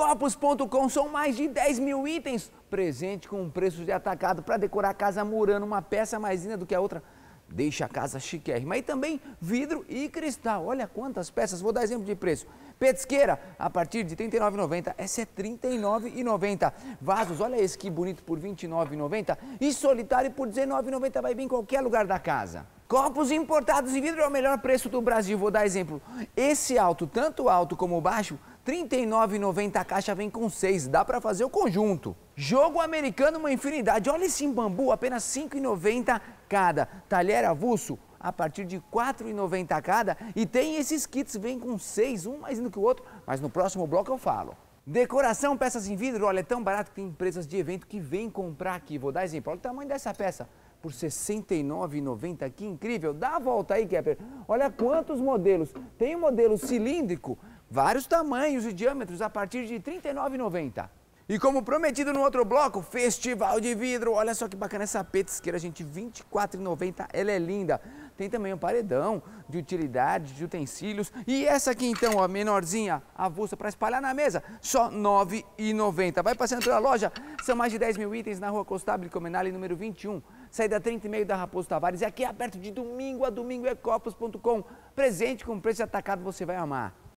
Copos.com são mais de 10 mil itens. Presente com preços de atacado para decorar a casa murando uma peça mais linda do que a outra. Deixa a casa chiquérrima. E também vidro e cristal. Olha quantas peças. Vou dar exemplo de preço. Petisqueira, a partir de R$ 39,90. Essa é R$ 39,90. Vasos, olha esse que bonito, por R$ 29,90. E solitário por R$ 19,90. Vai bem em qualquer lugar da casa. Copos importados e vidro é o melhor preço do Brasil. Vou dar exemplo. Esse alto, tanto alto como baixo, 39,90 a caixa vem com seis dá para fazer o conjunto. Jogo americano, uma infinidade. Olha esse em bambu, apenas 5,90 cada. Talher avulso, a partir de R$ 4,90 cada. E tem esses kits, vem com seis um mais do que o outro, mas no próximo bloco eu falo. Decoração, peças em vidro, olha, é tão barato que tem empresas de evento que vêm comprar aqui. Vou dar exemplo, olha o tamanho dessa peça por R$ 69,90. Que incrível! Dá a volta aí, Kepler. Olha quantos modelos. Tem o um modelo cilíndrico, vários tamanhos e diâmetros a partir de R$ 39,90. E como prometido no outro bloco, Festival de Vidro. Olha só que bacana essa petisqueira, gente, R$ 24,90. Ela é linda. Tem também um paredão de utilidade, de utensílios. E essa aqui, então, a menorzinha, avulsa para espalhar na mesa, só R$ 9,90. Vai passando pela loja. São mais de 10 mil itens na Rua Costabile Comenale, número 21. Saída 30 e meio da Raposo Tavares. E aqui é aberto de domingo a domingo, é copos.com. Presente com preço atacado, você vai amar.